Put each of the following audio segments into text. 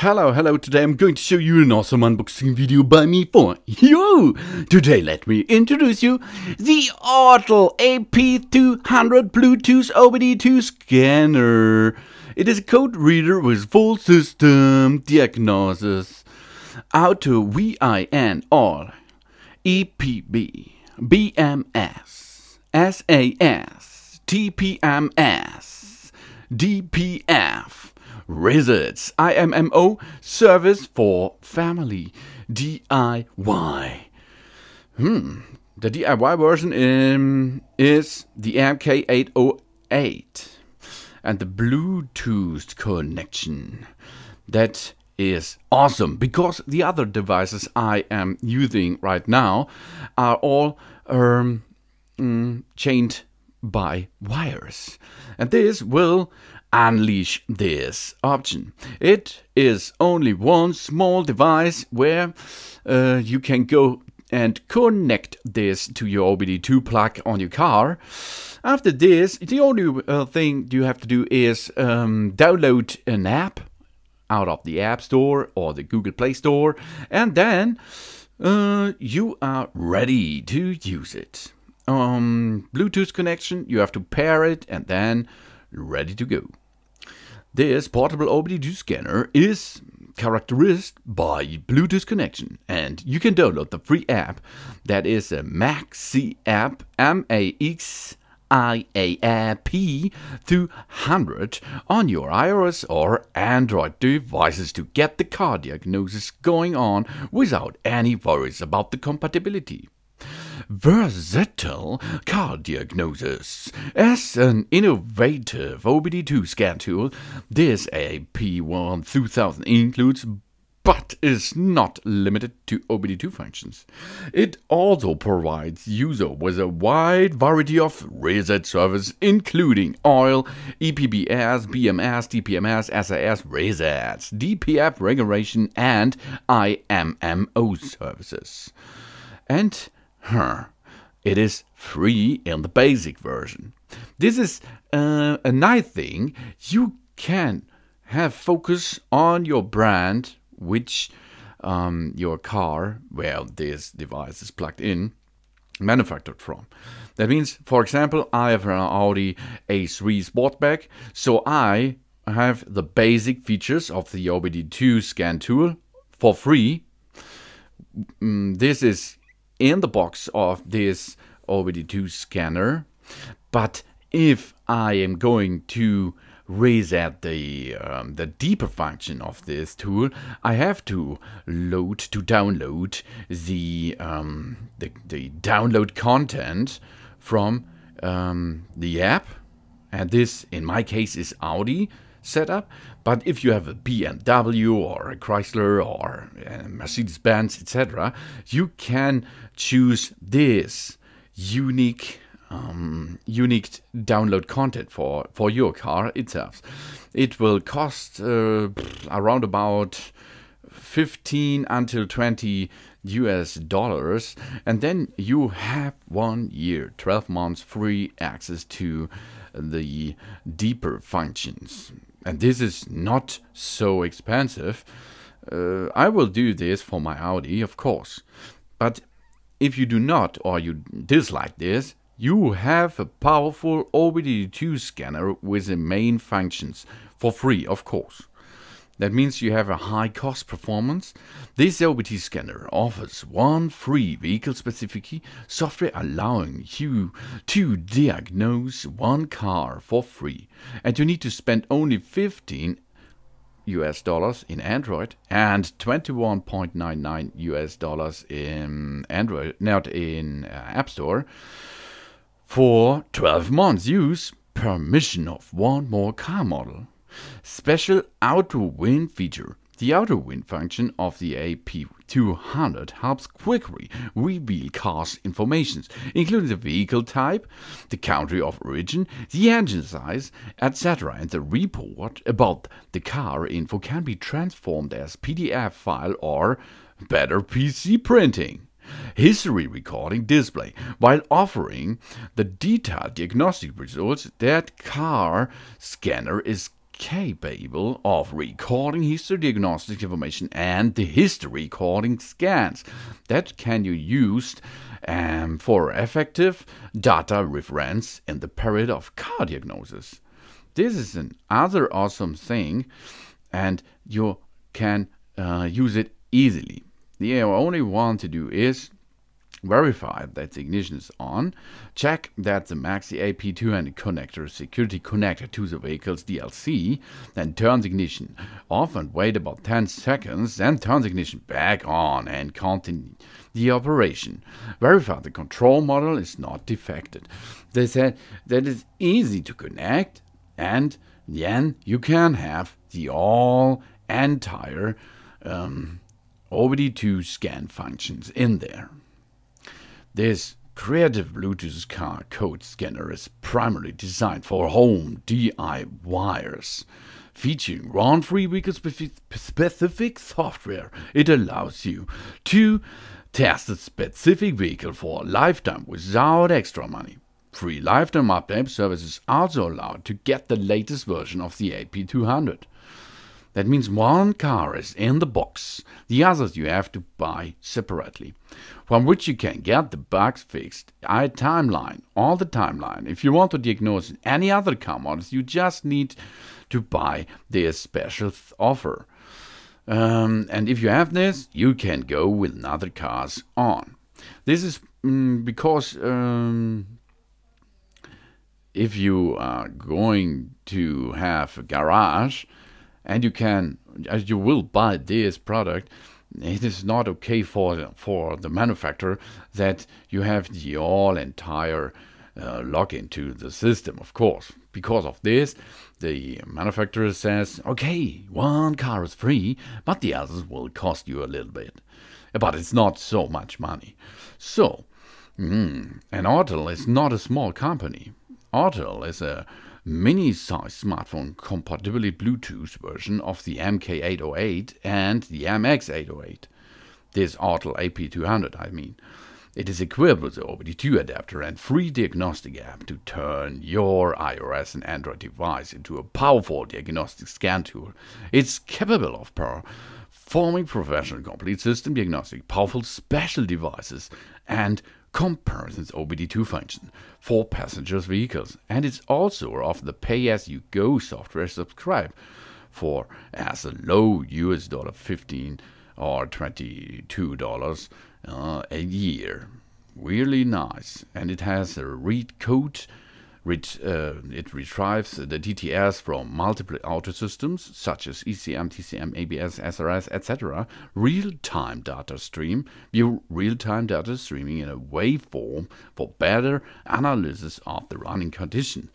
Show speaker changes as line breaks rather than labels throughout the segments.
Hello, hello, today I'm going to show you an awesome unboxing video by me for you! Today let me introduce you the Ortal AP200 Bluetooth OBD2 scanner. It is a code reader with full system diagnosis. Auto VIN all EPB BMS SAS TPMS DPF Rizards IMMO service for family, DIY. Hmm, the DIY version is the MK808 and the Bluetooth connection. That is awesome because the other devices I am using right now are all um, mm, chained by wires. And this will unleash this option. It is only one small device where uh, you can go and connect this to your OBD2 plug on your car. After this, the only uh, thing you have to do is um, download an app out of the App Store or the Google Play Store, and then uh, you are ready to use it. Um, Bluetooth connection, you have to pair it, and then ready to go. This portable OBD2 scanner is characterized by Bluetooth connection and you can download the free app that is a Maxi app M A X I A P, 200 on your iOS or Android devices to get the car diagnosis going on without any worries about the compatibility versatile card diagnosis. As an innovative OBD2 scan tool, this AP1 2000 includes but is not limited to OBD2 functions. It also provides user with a wide variety of reset services, including OIL, EPBS, BMS, DPMS, SAS resets, DPF regulation, and IMMO services. And Huh. It is free in the basic version. This is uh, a nice thing. You can have focus on your brand, which um, your car, where this device is plugged in, manufactured from. That means, for example, I have an Audi A3 Sportback, so I have the basic features of the OBD2 scan tool for free. Mm, this is in the box of this OBD2 scanner. But if I am going to reset the um, the deeper function of this tool, I have to load to download the um, the, the, download content from um, the app, and this in my case is Audi setup. But if you have a BMW or a Chrysler or Mercedes Benz, etc., you can choose this unique um, unique download content for, for your car itself. It will cost uh, around about 15 until 20 US dollars, and then you have one year, 12 months free access to the deeper functions and this is not so expensive, uh, I will do this for my Audi, of course. But if you do not or you dislike this, you have a powerful OBD2 scanner with the main functions, for free of course. That means you have a high cost performance. This LBT scanner offers one free vehicle-specific software allowing you to diagnose one car for free. And you need to spend only 15 US dollars in Android and 21.99 US dollars in Android, not in uh, App Store, for 12 months use permission of one more car model. Special auto win feature. The auto win function of the AP200 helps quickly reveal car's information, including the vehicle type, the country of origin, the engine size, etc. And the report about the car info can be transformed as PDF file or better PC printing history recording display while offering the detailed diagnostic results that car scanner is capable of recording history diagnostic information and the history recording scans that can be used um, for effective data reference in the period of car diagnosis. This is another awesome thing, and you can uh, use it easily. The only one to do is Verify that the ignition is on. Check that the Maxi ap and connector security connector to the vehicle's DLC. Then turn the ignition off and wait about 10 seconds. Then turn the ignition back on and continue the operation. Verify the control model is not defected. They said that it's easy to connect and then you can have the all entire um, OBD2 scan functions in there. This creative Bluetooth car code scanner is primarily designed for home DIYers. Featuring round free vehicle specific software, it allows you to test a specific vehicle for a lifetime without extra money. Free lifetime update service is also allowed to get the latest version of the AP200. That means one car is in the box, the others you have to buy separately, from which you can get the bugs fixed. I timeline, all the timeline. If you want to diagnose any other car models, you just need to buy their special offer. Um, and if you have this, you can go with another cars on. This is mm, because um, if you are going to have a garage, and you can you will buy this product it is not okay for for the manufacturer that you have the all entire uh, login to the system of course because of this the manufacturer says okay one car is free but the others will cost you a little bit but it's not so much money so mm, and Autel is not a small company Autel is a mini-sized smartphone compatible Bluetooth version of the MK808 and the MX808. This Artel AP200, I mean. It is equipped with the OBD2 adapter and free diagnostic app to turn your iOS and Android device into a powerful diagnostic scan tool. It's capable of performing professional complete system diagnostic, powerful special devices, and comparisons OBD2 function for passengers vehicles, and it's also of the pay-as-you-go software subscribe for as a low US dollar 15 or 22 dollars uh, a year. Really nice, and it has a read code Ret uh, it retrieves the DTS from multiple auto systems, such as ECM, TCM, ABS, SRS, etc. Real-time data stream, view real-time data streaming in a waveform for better analysis of the running condition.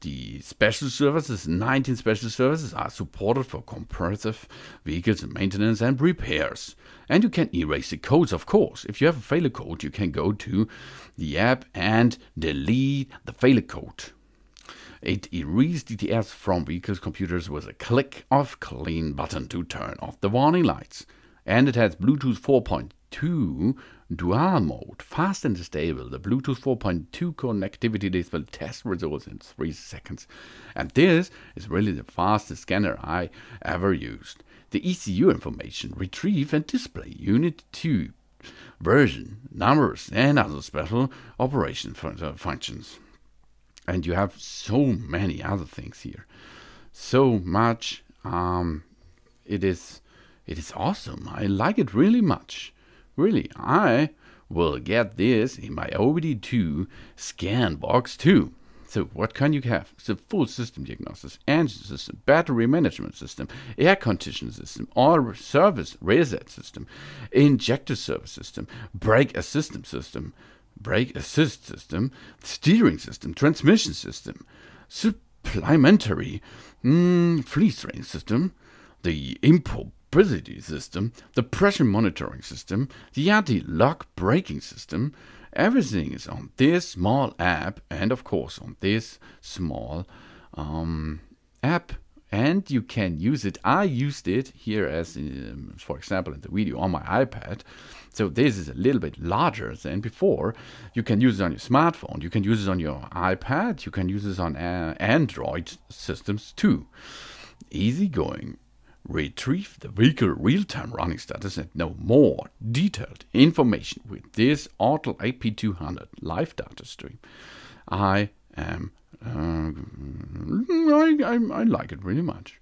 The special services, 19 special services, are supported for comprehensive vehicles maintenance and repairs. And you can erase the codes, of course. If you have a failure code, you can go to the app and delete the failure code. It erases DTS from vehicles' computers with a click of clean button to turn off the warning lights. And it has Bluetooth 4.2 Dual mode, fast and stable. The Bluetooth 4.2 connectivity display test results in 3 seconds. And this is really the fastest scanner I ever used. The ECU information, retrieve and display, unit 2, version, numbers and other special operation fun uh, functions. And you have so many other things here. So much. Um, it is it is awesome. I like it really much. Really, I will get this in my OBD2 scan box too. So what can you have? a full system diagnosis, engine system, battery management system, air conditioning system, oil service reset system, injector service system, brake assist system, brake assist system, steering system, transmission system, supplementary mm, freeze rain system, the import visibility system, the pressure monitoring system, the anti-lock braking system. Everything is on this small app and of course on this small um, app and you can use it. I used it here as, um, for example, in the video on my iPad. So this is a little bit larger than before. You can use it on your smartphone. You can use it on your iPad. You can use it on uh, Android systems too. Easy going. Retrieve the vehicle real-time running status and know more detailed information with this Autel AP200 live data stream. I am uh, I, I, I, like it really much.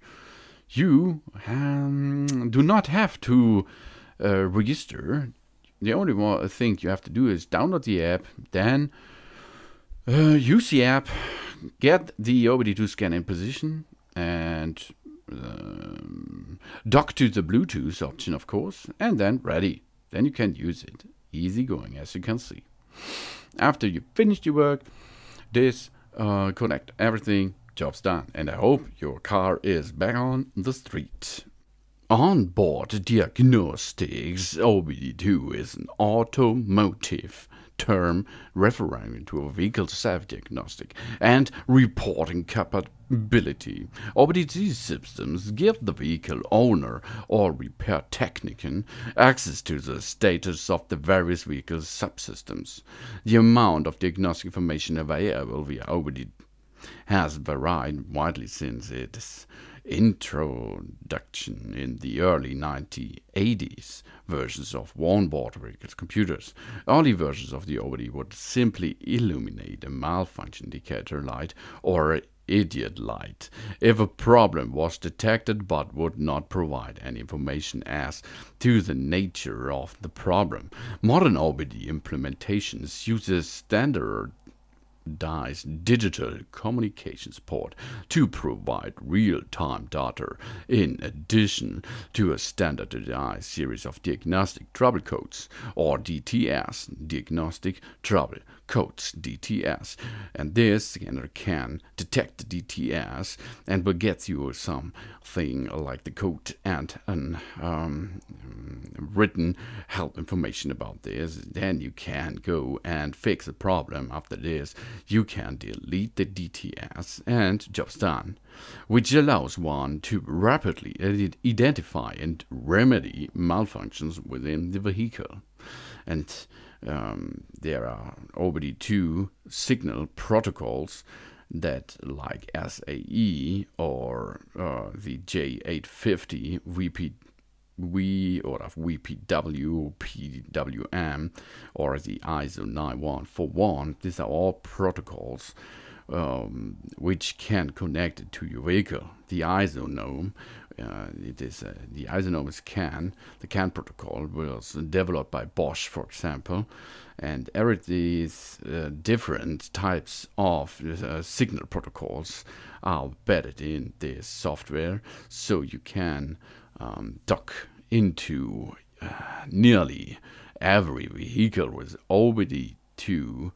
You um, do not have to uh, register. The only one uh, thing you have to do is download the app, then uh, use the app, get the OBD2 scan in position, and um, dock to the Bluetooth option, of course, and then ready. Then you can use it. Easy going, as you can see. After you finished your work, this uh, connect everything, job's done. And I hope your car is back on the street. Onboard Diagnostics OBD2 is an automotive term referring to a vehicle's self-diagnostic and reporting capability. OBD systems give the vehicle owner or repair technician access to the status of the various vehicle subsystems. The amount of diagnostic information available via OBD has varied widely since its introduction in the early 1980s versions of onboard Oracle's computers. Early versions of the OBD would simply illuminate a malfunction indicator light or idiot light if a problem was detected but would not provide any information as to the nature of the problem. Modern OBD implementations use a standard DICE digital communications port to provide real-time data in addition to a standardized series of diagnostic trouble codes or DTS, diagnostic trouble codes DTS and this scanner can detect the DTS and will get you something like the code and an um, written help information about this then you can go and fix the problem after this you can delete the DTS and job's done, which allows one to rapidly identify and remedy malfunctions within the vehicle. And um, there are already two signal protocols that like SAE or uh, the J850 VP we or of WPW or PWM or the ISO 9141, these are all protocols um, which can connect to your vehicle. The ISO-9, uh, it is uh, the ISONOME is CAN. The CAN protocol was developed by Bosch, for example, and every these uh, different types of uh, signal protocols are embedded in this software, so you can um, dug into uh, nearly every vehicle with OBD2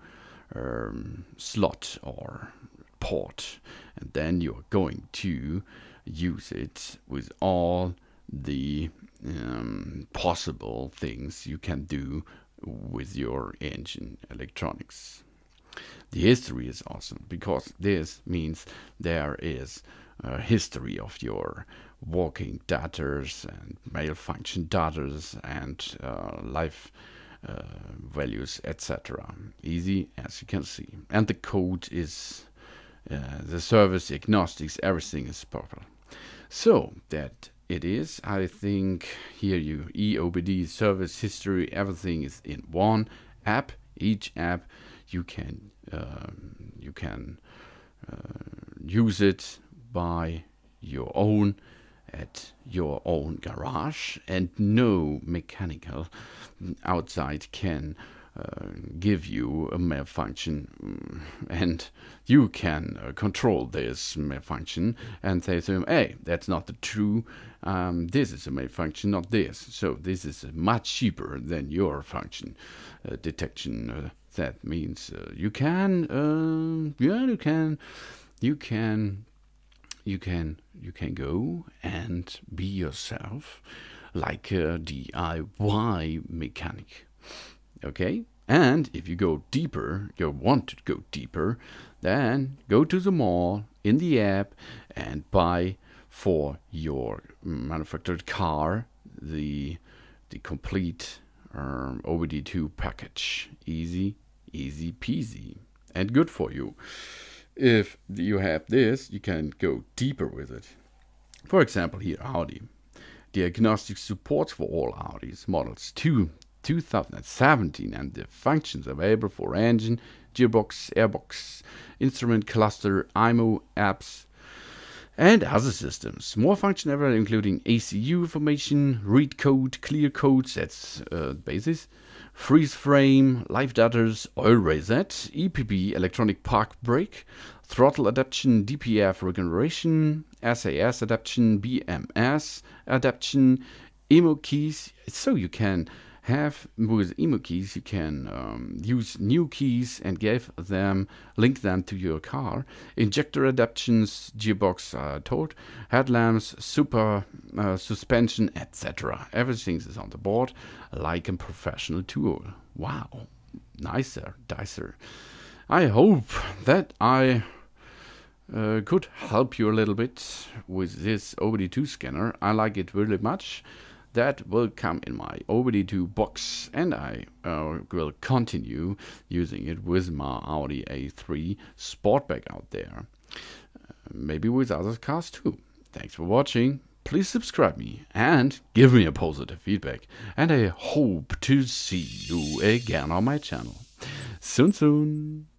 um, slot or port, and then you're going to use it with all the um, possible things you can do with your engine electronics. The history is awesome because this means there is a history of your walking daughters and male function and uh, life uh, values, etc. Easy as you can see. And the code is uh, the service, the agnostics, everything is purple. So that it is. I think here you EOBD service history, everything is in one app. Each app you can um, you can uh, use it by your own at your own garage, and no mechanical outside can uh, give you a malfunction, mm, and you can uh, control this malfunction and say to him, "Hey, that's not the true. Um, this is a malfunction, not this. So this is much cheaper than your function uh, detection." Uh, that means uh, you can, uh, yeah, you can, you can you can you can go and be yourself like a DIY mechanic. Okay? And if you go deeper, you want to go deeper, then go to the mall in the app and buy for your manufactured car the the complete um, OBD2 package. Easy, easy peasy, and good for you. If you have this, you can go deeper with it. For example, here Audi. Diagnostic support for all Audi's models 2, 2017 and the functions available for engine, gearbox, airbox, instrument cluster, IMO, apps, and other systems. More available, including ACU information, read code, clear codes, that's uh, basis, freeze frame, live datters, oil reset, EPB, electronic park brake, throttle adaptation, DPF regeneration, SAS adaptation, BMS adaptation, emo keys, so you can have with emu keys you can um, use new keys and give them link them to your car injector adaptations gearbox uh, told headlamps super uh, suspension etc everything is on the board like a professional tool wow nicer dicer i hope that i uh, could help you a little bit with this OBD2 scanner. I like it really much that will come in my OBD2 box and I uh, will continue using it with my Audi A3 Sportback out there. Uh, maybe with other cars too. Thanks for watching. Please subscribe me and give me a positive feedback. And I hope to see you again on my channel. Soon, soon.